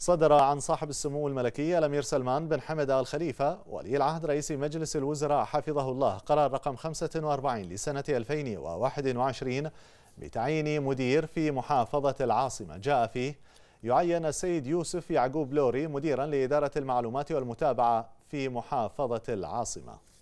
صدر عن صاحب السمو الملكي الأمير سلمان بن حمد آل خليفة ولي العهد رئيس مجلس الوزراء حفظه الله قرار رقم 45 لسنة 2021 بتعيين مدير في محافظة العاصمة جاء فيه يعين السيد يوسف يعقوب لوري مديرا لإدارة المعلومات والمتابعة في محافظة العاصمة